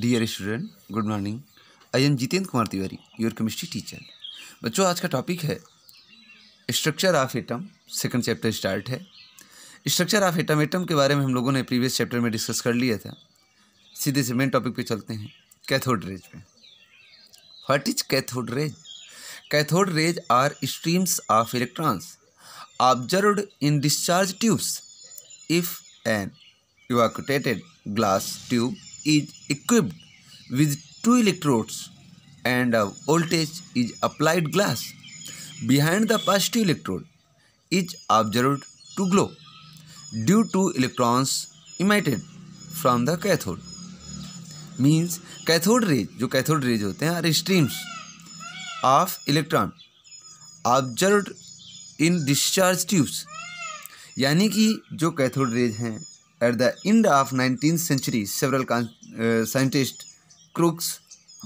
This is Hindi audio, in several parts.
Dear student good morning I am Jitendra Kumar Tiwari your chemistry teacher बच्चों आज का टॉपिक है structure of atom second chapter start है स्ट्रक्चर ऑफ एटम एटम के बारे में हम लोगों ने प्रीवियस चैप्टर में डिस्कस कर लिया था सीधे से मेन टॉपिक पे चलते हैं कैथोड रेज में what is cathode rays cathode rays are streams of electrons observe in discharge tubes if an evacuated glass tube is equipped with two electrodes and a voltage is applied glass. Behind the positive electrode is observed to glow due to electrons emitted from the cathode. Means cathode rays जो कैथोड रेज होते हैं are streams of electron observe in discharge tubes यानी कि जो कैथोड रेज हैं At the end of 19th century, several uh, scientists, Crookes,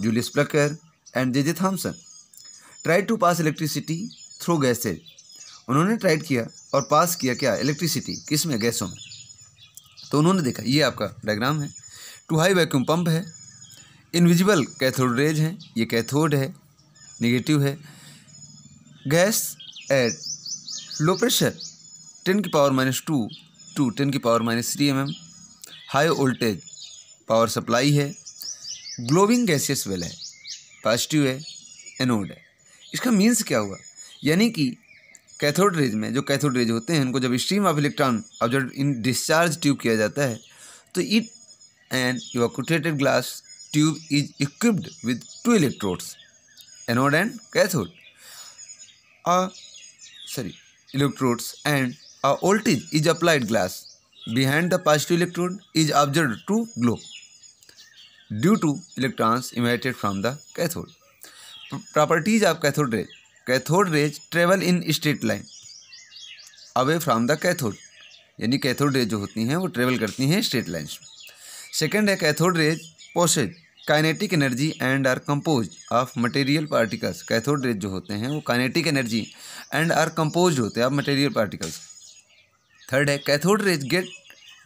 Julius Plucker, and J.J. Thomson, tried to pass electricity through gases. उन्होंने ट्राइड किया और पास किया क्या इलेक्ट्रिसिटी किस में गैसों में तो उन्होंने देखा ये आपका डायग्राम है टू हाई वैक्यूम पंप है इनविजिबल कैथोड रेज हैं ये कैथोड है नेगेटिव है gas at low pressure ten की power minus two to ten की power minus three M M high voltage power supply है ग्लोविंग गैसियस वेल है पॉजिटिव है एनोड है इसका मीन्स क्या हुआ यानी कि कैथोड रेज में जो कैथोड रेज होते हैं उनको जब स्ट्रीम ऑफ इलेक्ट्रॉन अब जब इन डिस्चार्ज ट्यूब किया जाता है तो it and evacuated glass tube is equipped with two electrodes anode and cathode sorry electrodes and A voltage is applied glass behind the positive electrode is observed to glow due to electrons emitted from the cathode. Properties of cathode ray Cathode rays travel in straight line away from the cathode. यानी कैथोड रेज जो होती हैं वो ट्रेवल करती हैं स्ट्रेट लाइन्स में सेकेंड है cathode rays possess kinetic energy and are compose of material particles cathode rays जो होते हैं वो kinetic energy and are compose होते हैं ऑफ मटेरियल पार्टिकल्स थर्ड है cathode rays get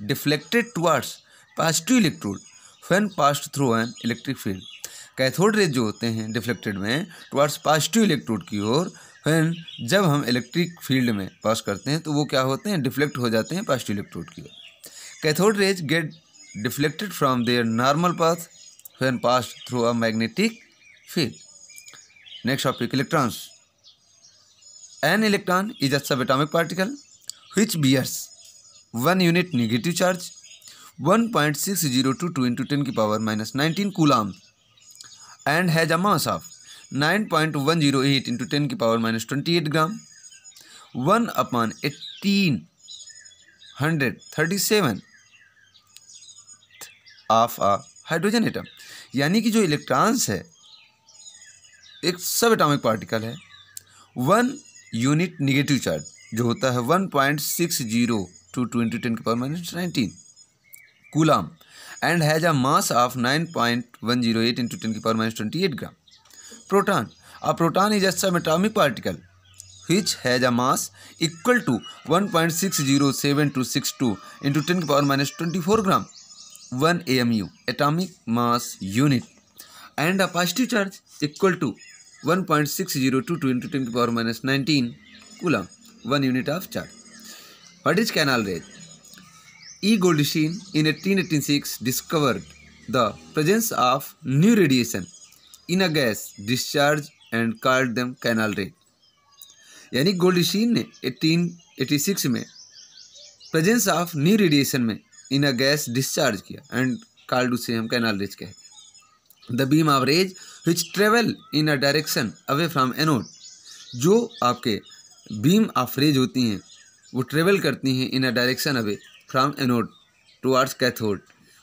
deflected towards positive electrode when passed through an electric field cathode rays जो होते हैं डिफ्लेक्टेड में टुवार्ड्स पॉजिटिव इलेक्ट्रोड की ओर फैन जब हम इलेक्ट्रिक फील्ड में पास करते हैं तो वो क्या होते हैं डिफ्लेक्ट हो जाते हैं पॉजिटिव इलेक्ट्रोड की ओर cathode rays get deflected from their normal path when through a magnetic field next topic electrons an electron is a sub atomic particle one unit negative charge one point six zero two two into ten की power minus nineteen coulomb and has a mass of eight into ten की power minus twenty eight gram one upon eighteen hundred thirty seven of a hydrogen atom यानी कि जो इलेक्ट्रॉन्स है एक सब एटॉमिक पार्टिकल है वन यूनिट निगेटिव चार्ज जो होता है one point six zero two twenty ten के power minus nineteen coulomb and has a mass of nine point one zero eight into ten के power minus twenty eight gram proton a proton is as atomic particle which has a mass equal to one point six zero seven two six two into ten के power minus twenty four gram one A M U atomic mass unit and a positive charge equal to one point six zero two two into ten के power minus nineteen coulomb one unit of charge what is canal rays E Goldstein eighteen eighteen six discovered the presence of new radiation in a gas discharge and called them canal rays यानी गोल्ड शीन ने एट्टीन एटी सिक्स में प्रजेंस ऑफ न्यू रेडिएशन में इन अ गैस डिस्चार्ज किया एंड कार्ड उसे हम कैनाल रेज कहें the beam of rays which travel in a direction away from anode जो आपके बीम ऑफ रेज होती हैं वो ट्रेवल करती हैं in a direction away from anode towards cathode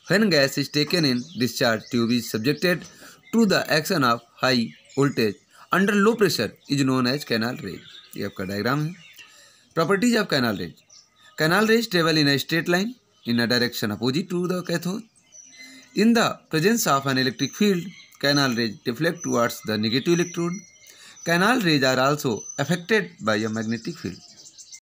when gas is taken in discharge tube is subjected to the action of high voltage under low pressure is known as canal rays ये आपका डायग्राम है properties of canal rays canal rays travel in a straight line in a direction opposite to the cathode in the presence of an electric field canal rays deflect towards the negative electrode Canal rays are also affected by a magnetic field.